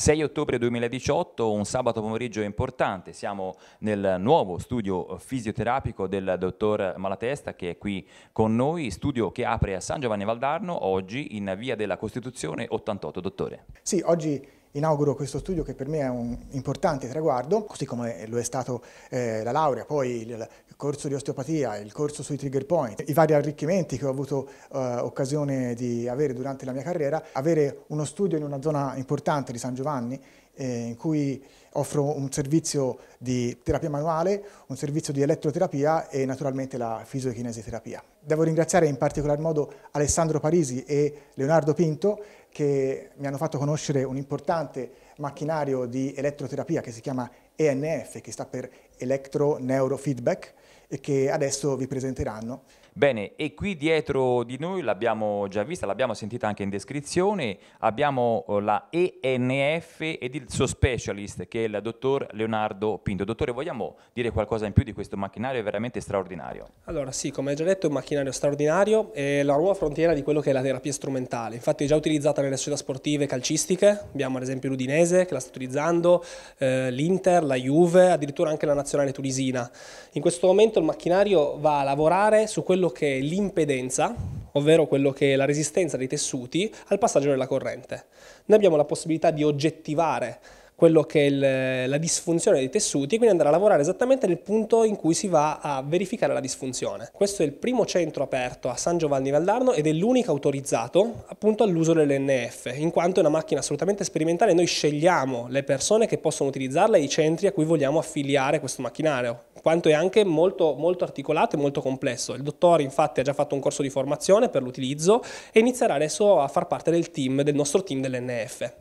6 ottobre 2018, un sabato pomeriggio importante, siamo nel nuovo studio fisioterapico del dottor Malatesta che è qui con noi, studio che apre a San Giovanni Valdarno oggi in via della Costituzione 88, dottore. Sì, oggi inauguro questo studio che per me è un importante traguardo, così come lo è stato eh, la laurea, poi il corso di osteopatia, il corso sui trigger point, i vari arricchimenti che ho avuto eh, occasione di avere durante la mia carriera, avere uno studio in una zona importante di San Giovanni eh, in cui offro un servizio di terapia manuale, un servizio di elettroterapia e naturalmente la fisiochinesioterapia. Devo ringraziare in particolar modo Alessandro Parisi e Leonardo Pinto che mi hanno fatto conoscere un importante macchinario di elettroterapia che si chiama ENF, che sta per electro-neurofeedback che adesso vi presenteranno. Bene, e qui dietro di noi l'abbiamo già vista, l'abbiamo sentita anche in descrizione, abbiamo eh, la ENF ed il suo specialist che è il dottor Leonardo Pinto. Dottore, vogliamo dire qualcosa in più di questo macchinario? È veramente straordinario. Allora sì, come già detto è un macchinario straordinario, è la nuova frontiera di quello che è la terapia strumentale, infatti è già utilizzata nelle società sportive calcistiche, abbiamo ad esempio l'Udinese che la sta utilizzando, eh, l'Inter, la Juve, addirittura anche la Nazionale nazionale tunisina. In questo momento il macchinario va a lavorare su quello che è l'impedenza, ovvero quello che è la resistenza dei tessuti al passaggio della corrente. Noi abbiamo la possibilità di oggettivare quello che è il, la disfunzione dei tessuti e quindi andare a lavorare esattamente nel punto in cui si va a verificare la disfunzione. Questo è il primo centro aperto a San Giovanni Valdarno ed è l'unico autorizzato appunto all'uso dell'NF, in quanto è una macchina assolutamente sperimentale, noi scegliamo le persone che possono utilizzarla e i centri a cui vogliamo affiliare questo macchinario, in quanto è anche molto, molto articolato e molto complesso. Il dottore infatti ha già fatto un corso di formazione per l'utilizzo e inizierà adesso a far parte del team, del nostro team dell'NF.